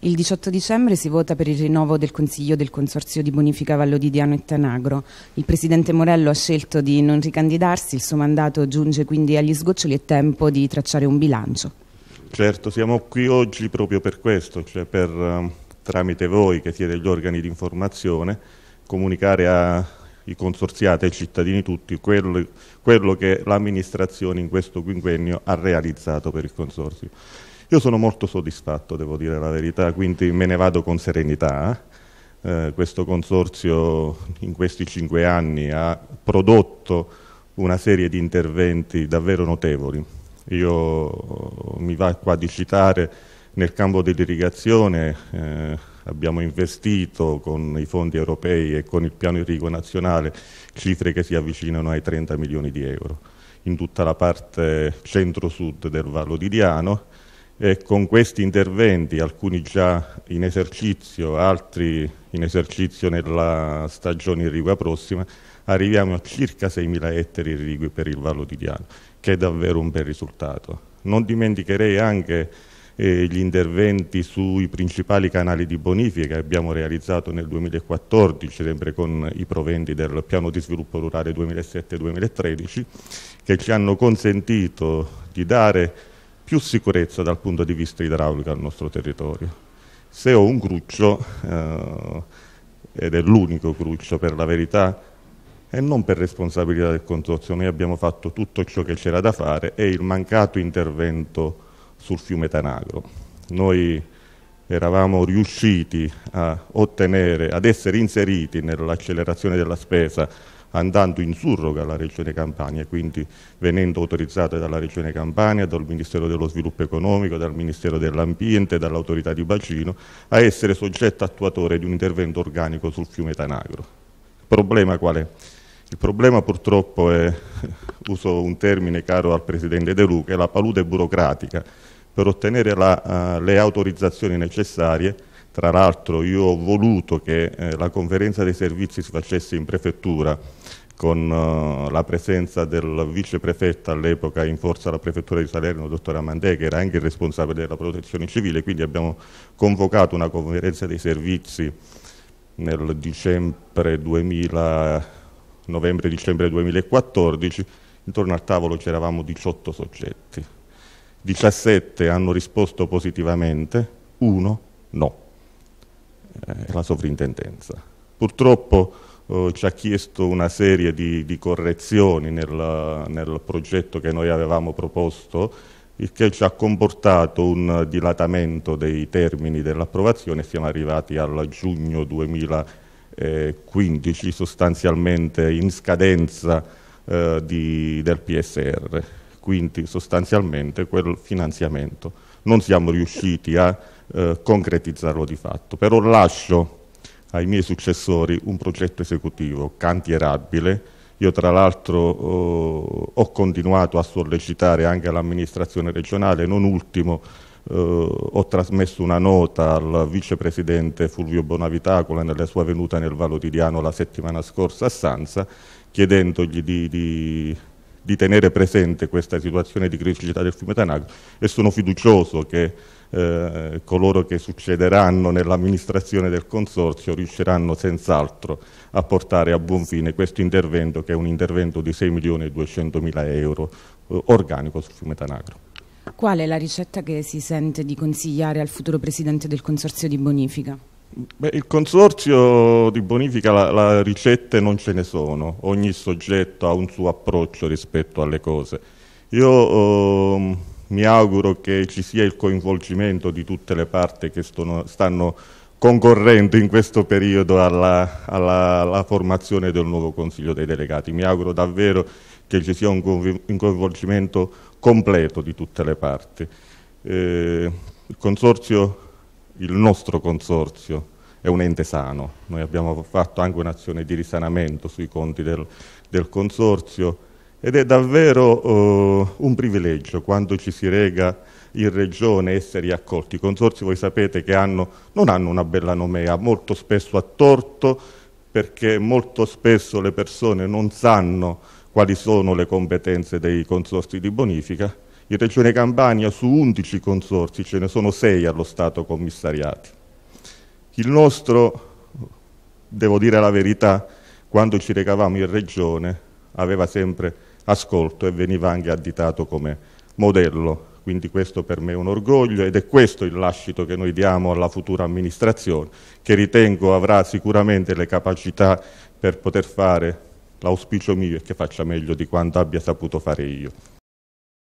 Il 18 dicembre si vota per il rinnovo del Consiglio del Consorzio di Bonifica Vallodidiano e Tanagro. Il Presidente Morello ha scelto di non ricandidarsi, il suo mandato giunge quindi agli sgoccioli e tempo di tracciare un bilancio. Certo, siamo qui oggi proprio per questo, cioè per, ehm, tramite voi che siete gli organi di informazione, comunicare ai consorziati e ai cittadini tutti quello, quello che l'amministrazione in questo quinquennio ha realizzato per il consorzio. Io sono molto soddisfatto, devo dire la verità, quindi me ne vado con serenità. Eh, questo consorzio in questi cinque anni ha prodotto una serie di interventi davvero notevoli. Io mi va qua di citare nel campo dell'irrigazione eh, abbiamo investito con i fondi europei e con il piano irrigo nazionale cifre che si avvicinano ai 30 milioni di euro in tutta la parte centro-sud del Vallo di Diano e con questi interventi, alcuni già in esercizio, altri in esercizio nella stagione irrigua prossima, arriviamo a circa 6.000 ettari irrigui per il Vallo di Diano, che è davvero un bel risultato. Non dimenticherei anche eh, gli interventi sui principali canali di bonifica che abbiamo realizzato nel 2014, sempre con i proventi del piano di sviluppo rurale 2007-2013, che ci hanno consentito di dare più sicurezza dal punto di vista idraulico al nostro territorio. Se ho un cruccio, eh, ed è l'unico cruccio per la verità, e non per responsabilità del consorzio, noi abbiamo fatto tutto ciò che c'era da fare e il mancato intervento sul fiume Tanagro. Noi eravamo riusciti a ottenere, ad essere inseriti nell'accelerazione della spesa andando in surroga alla Regione Campania, quindi venendo autorizzate dalla Regione Campania, dal Ministero dello Sviluppo Economico, dal Ministero dell'Ambiente, dall'autorità di bacino, a essere soggetto attuatore di un intervento organico sul fiume Tanagro. Il problema qual è? Il problema purtroppo è, uso un termine caro al Presidente De Luca, è la palude burocratica per ottenere la, uh, le autorizzazioni necessarie tra l'altro io ho voluto che eh, la conferenza dei servizi si facesse in prefettura con eh, la presenza del viceprefetto all'epoca in forza alla prefettura di Salerno, dottor Amandè, che era anche il responsabile della protezione civile, quindi abbiamo convocato una conferenza dei servizi nel dicembre 2000, novembre-dicembre 2014, intorno al tavolo c'eravamo 18 soggetti, 17 hanno risposto positivamente, 1 no eh, la sovrintendenza. Purtroppo eh, ci ha chiesto una serie di, di correzioni nel, nel, progetto che noi avevamo proposto, il che ci ha comportato un dilatamento dei termini dell'approvazione, siamo arrivati al giugno 2015 sostanzialmente in scadenza eh, di, del PSR, quindi sostanzialmente quel finanziamento. Non siamo riusciti a eh, concretizzarlo di fatto. Però lascio ai miei successori un progetto esecutivo cantierabile. Io tra l'altro eh, ho continuato a sollecitare anche l'amministrazione regionale, non ultimo eh, ho trasmesso una nota al vicepresidente Fulvio Bonavitacola nella sua venuta nel Valotidiano la settimana scorsa a Sanza, chiedendogli di, di di tenere presente questa situazione di criticità del fiume Tanagro e sono fiducioso che eh, coloro che succederanno nell'amministrazione del Consorzio riusciranno senz'altro a portare a buon fine questo intervento che è un intervento di 6 milioni e 200 mila euro eh, organico sul fiume Tanacro. Qual è la ricetta che si sente di consigliare al futuro Presidente del Consorzio di Bonifica? Beh, il consorzio di bonifica, la, la, ricette non ce ne sono, ogni soggetto ha un suo approccio rispetto alle cose. Io ehm, mi auguro che ci sia il coinvolgimento di tutte le parti che stono, stanno concorrendo in questo periodo alla, alla, alla, formazione del nuovo Consiglio dei Delegati. Mi auguro davvero che ci sia un, coinvolgimento completo di tutte le parti. Eh, il consorzio, il nostro consorzio, è un ente sano. Noi abbiamo fatto anche un'azione di risanamento sui conti del, del consorzio, ed è davvero eh, un privilegio quando ci si rega in regione essere accolti. I consorzi voi sapete che hanno, non hanno una bella nomea, molto spesso a torto perché molto spesso le persone non sanno quali sono le competenze dei consorzi di bonifica. In Regione Campania su 11 consorzi ce ne sono 6 allo Stato commissariati. Il nostro, devo dire la verità, quando ci recavamo in Regione aveva sempre ascolto e veniva anche additato come modello. Quindi questo per me è un orgoglio ed è questo il lascito che noi diamo alla futura amministrazione, che ritengo avrà sicuramente le capacità per poter fare, l'auspicio mio è che faccia meglio di quanto abbia saputo fare io.